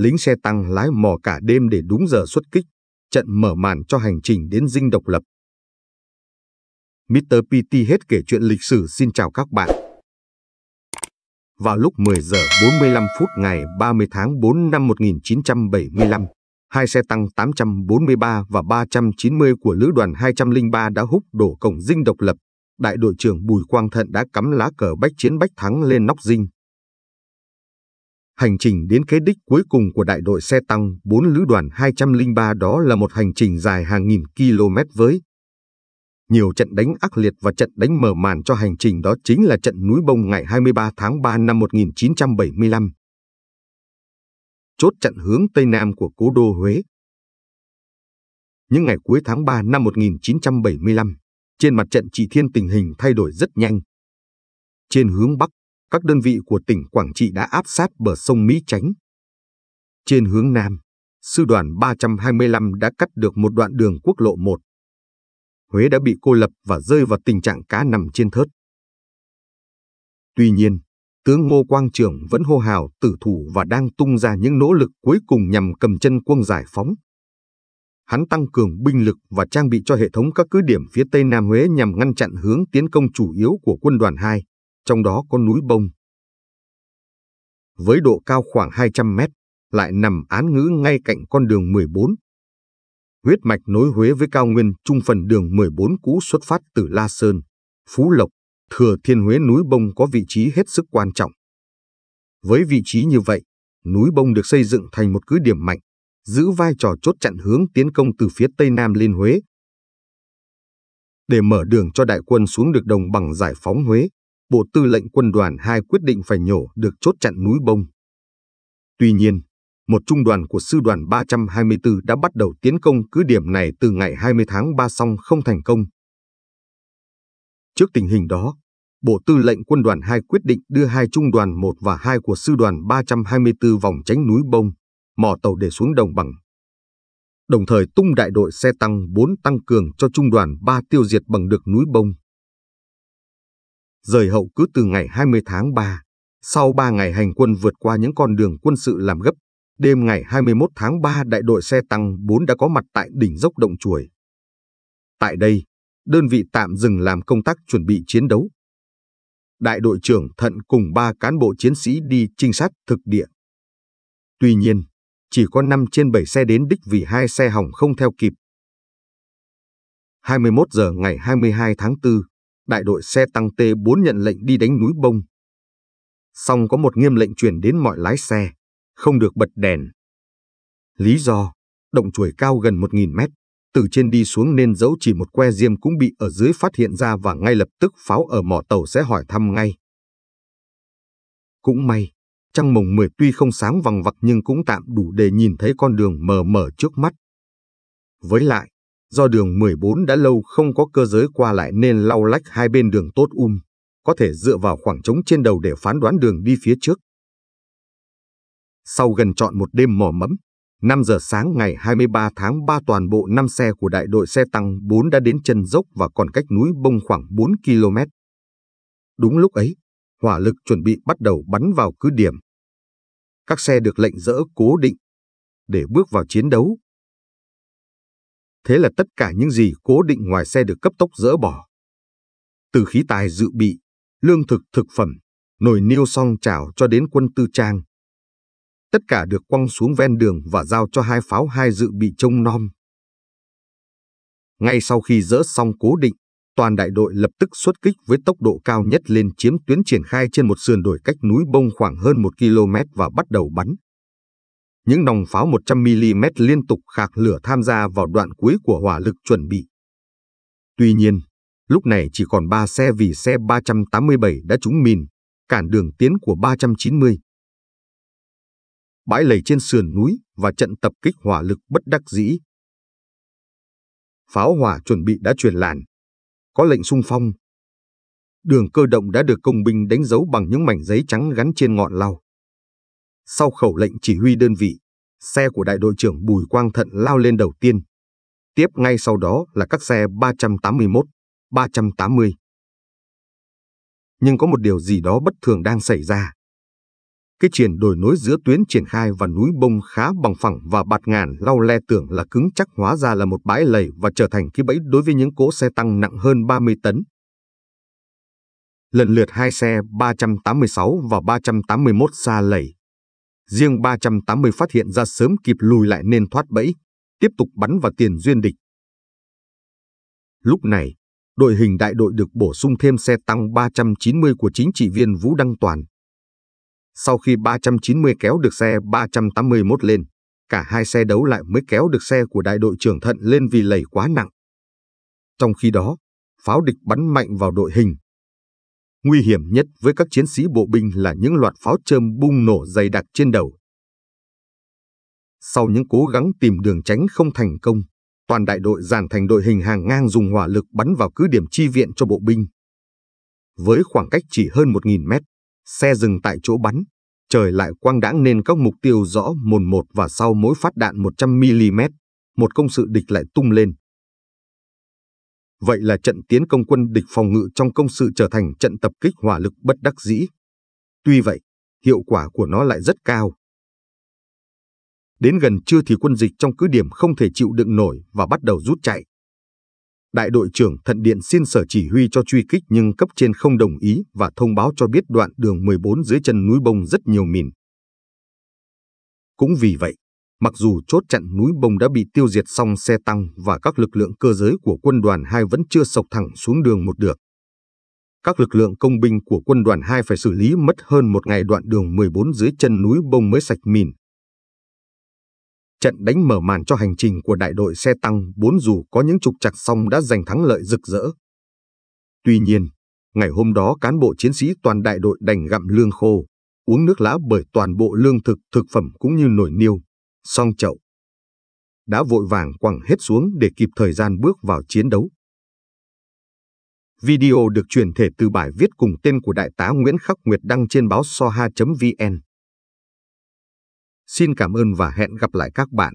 lính xe tăng lái mò cả đêm để đúng giờ xuất kích, trận mở màn cho hành trình đến dinh độc lập. Mr. PT hết kể chuyện lịch sử xin chào các bạn. Vào lúc 10 giờ 45 phút ngày 30 tháng 4 năm 1975, hai xe tăng 843 và 390 của lữ đoàn 203 đã húc đổ cổng dinh độc lập. Đại đội trưởng Bùi Quang Thận đã cắm lá cờ bách chiến bách thắng lên nóc dinh. Hành trình đến kế đích cuối cùng của đại đội xe tăng 4 lữ đoàn 203 đó là một hành trình dài hàng nghìn km với nhiều trận đánh ác liệt và trận đánh mở màn cho hành trình đó chính là trận núi bông ngày 23 tháng 3 năm 1975. Chốt trận hướng Tây Nam của cố đô Huế. Những ngày cuối tháng 3 năm 1975, trên mặt trận trị thiên tình hình thay đổi rất nhanh. Trên hướng Bắc, các đơn vị của tỉnh Quảng Trị đã áp sát bờ sông Mỹ Chánh. Trên hướng Nam, sư đoàn 325 đã cắt được một đoạn đường quốc lộ 1. Huế đã bị cô lập và rơi vào tình trạng cá nằm trên thớt. Tuy nhiên, tướng Ngô Quang Trường vẫn hô hào tử thủ và đang tung ra những nỗ lực cuối cùng nhằm cầm chân quân giải phóng. Hắn tăng cường binh lực và trang bị cho hệ thống các cứ điểm phía tây Nam Huế nhằm ngăn chặn hướng tiến công chủ yếu của quân đoàn 2 trong đó có núi bông. Với độ cao khoảng 200 mét, lại nằm án ngữ ngay cạnh con đường 14. Huyết mạch nối Huế với cao nguyên trung phần đường 14 cũ xuất phát từ La Sơn, Phú Lộc, Thừa Thiên Huế núi bông có vị trí hết sức quan trọng. Với vị trí như vậy, núi bông được xây dựng thành một cứ điểm mạnh, giữ vai trò chốt chặn hướng tiến công từ phía Tây Nam lên Huế. Để mở đường cho đại quân xuống được đồng bằng giải phóng Huế, Bộ Tư lệnh Quân đoàn 2 quyết định phải nhổ được chốt chặn núi Bông. Tuy nhiên, một trung đoàn của sư đoàn 324 đã bắt đầu tiến công cứ điểm này từ ngày 20 tháng 3 song không thành công. Trước tình hình đó, Bộ Tư lệnh Quân đoàn 2 quyết định đưa hai trung đoàn 1 và 2 của sư đoàn 324 vòng tránh núi Bông, mỏ tàu để xuống đồng bằng. Đồng thời tung đại đội xe tăng 4 tăng cường cho trung đoàn 3 tiêu diệt bằng được núi Bông rời hậu cứ từ ngày 20 tháng 3. Sau 3 ngày hành quân vượt qua những con đường quân sự làm gấp, đêm ngày 21 tháng 3 đại đội xe tăng 4 đã có mặt tại đỉnh dốc Động chuổi Tại đây, đơn vị tạm dừng làm công tác chuẩn bị chiến đấu. Đại đội trưởng Thận cùng 3 cán bộ chiến sĩ đi trinh sát thực địa. Tuy nhiên, chỉ có 5 trên 7 xe đến đích vì hai xe hỏng không theo kịp. 21 giờ ngày 22 tháng 4, đại đội xe tăng T4 nhận lệnh đi đánh núi bông. Song có một nghiêm lệnh truyền đến mọi lái xe, không được bật đèn. Lý do, động chuồi cao gần 1.000 mét, từ trên đi xuống nên dẫu chỉ một que diêm cũng bị ở dưới phát hiện ra và ngay lập tức pháo ở mỏ tàu sẽ hỏi thăm ngay. Cũng may, trăng mồng 10 tuy không sáng vằng vặc nhưng cũng tạm đủ để nhìn thấy con đường mờ mờ trước mắt. Với lại, Do đường 14 đã lâu không có cơ giới qua lại nên lau lách hai bên đường tốt um, có thể dựa vào khoảng trống trên đầu để phán đoán đường đi phía trước. Sau gần trọn một đêm mò mẫm, 5 giờ sáng ngày 23 tháng 3 toàn bộ 5 xe của đại đội xe tăng 4 đã đến chân dốc và còn cách núi bông khoảng 4 km. Đúng lúc ấy, hỏa lực chuẩn bị bắt đầu bắn vào cứ điểm. Các xe được lệnh dỡ cố định để bước vào chiến đấu Thế là tất cả những gì cố định ngoài xe được cấp tốc dỡ bỏ. Từ khí tài dự bị, lương thực thực phẩm, nồi niêu song chảo cho đến quân tư trang. Tất cả được quăng xuống ven đường và giao cho hai pháo hai dự bị trông nom. Ngay sau khi dỡ xong cố định, toàn đại đội lập tức xuất kích với tốc độ cao nhất lên chiếm tuyến triển khai trên một sườn đồi cách núi bông khoảng hơn một km và bắt đầu bắn những nòng pháo 100mm liên tục khạc lửa tham gia vào đoạn cuối của hỏa lực chuẩn bị. Tuy nhiên, lúc này chỉ còn 3 xe vì xe 387 đã trúng mìn, cản đường tiến của 390. Bãi lầy trên sườn núi và trận tập kích hỏa lực bất đắc dĩ. Pháo hỏa chuẩn bị đã truyền làn, có lệnh sung phong. Đường cơ động đã được công binh đánh dấu bằng những mảnh giấy trắng gắn trên ngọn lau. Sau khẩu lệnh chỉ huy đơn vị, xe của đại đội trưởng Bùi Quang Thận lao lên đầu tiên. Tiếp ngay sau đó là các xe 381, 380. Nhưng có một điều gì đó bất thường đang xảy ra. Cái triển đổi nối giữa tuyến triển khai và núi bông khá bằng phẳng và bạt ngàn lau le tưởng là cứng chắc hóa ra là một bãi lầy và trở thành cái bẫy đối với những cỗ xe tăng nặng hơn 30 tấn. Lần lượt hai xe 386 và 381 xa lầy, riêng 380 phát hiện ra sớm kịp lùi lại nên thoát bẫy, tiếp tục bắn vào tiền duyên địch. Lúc này, đội hình đại đội được bổ sung thêm xe tăng 390 của chính trị viên Vũ Đăng Toàn. Sau khi 390 kéo được xe 381 lên, cả hai xe đấu lại mới kéo được xe của đại đội trưởng thận lên vì lầy quá nặng. Trong khi đó, pháo địch bắn mạnh vào đội hình, Nguy hiểm nhất với các chiến sĩ bộ binh là những loạt pháo trơm bung nổ dày đặc trên đầu. Sau những cố gắng tìm đường tránh không thành công, toàn đại đội dàn thành đội hình hàng ngang dùng hỏa lực bắn vào cứ điểm chi viện cho bộ binh. Với khoảng cách chỉ hơn 1.000 mét, xe dừng tại chỗ bắn, trời lại quang đãng nên các mục tiêu rõ mồn một và sau mỗi phát đạn 100mm, một công sự địch lại tung lên. Vậy là trận tiến công quân địch phòng ngự trong công sự trở thành trận tập kích hỏa lực bất đắc dĩ. Tuy vậy, hiệu quả của nó lại rất cao. Đến gần trưa thì quân dịch trong cứ điểm không thể chịu đựng nổi và bắt đầu rút chạy. Đại đội trưởng Thận Điện xin sở chỉ huy cho truy kích nhưng cấp trên không đồng ý và thông báo cho biết đoạn đường 14 dưới chân núi bông rất nhiều mìn. Cũng vì vậy, Mặc dù chốt chặn núi Bông đã bị tiêu diệt xong xe tăng và các lực lượng cơ giới của quân đoàn 2 vẫn chưa sộc thẳng xuống đường một được. Các lực lượng công binh của quân đoàn 2 phải xử lý mất hơn một ngày đoạn đường 14 dưới chân núi Bông mới sạch mìn. Trận đánh mở màn cho hành trình của đại đội xe tăng 4 dù có những trục chặt xong đã giành thắng lợi rực rỡ. Tuy nhiên, ngày hôm đó cán bộ chiến sĩ toàn đại đội đành gặm lương khô, uống nước lá bởi toàn bộ lương thực thực phẩm cũng như nổi niêu song chậu. Đã vội vàng quẳng hết xuống để kịp thời gian bước vào chiến đấu. Video được truyền thể từ bài viết cùng tên của Đại tá Nguyễn Khắc Nguyệt đăng trên báo soha.vn. Xin cảm ơn và hẹn gặp lại các bạn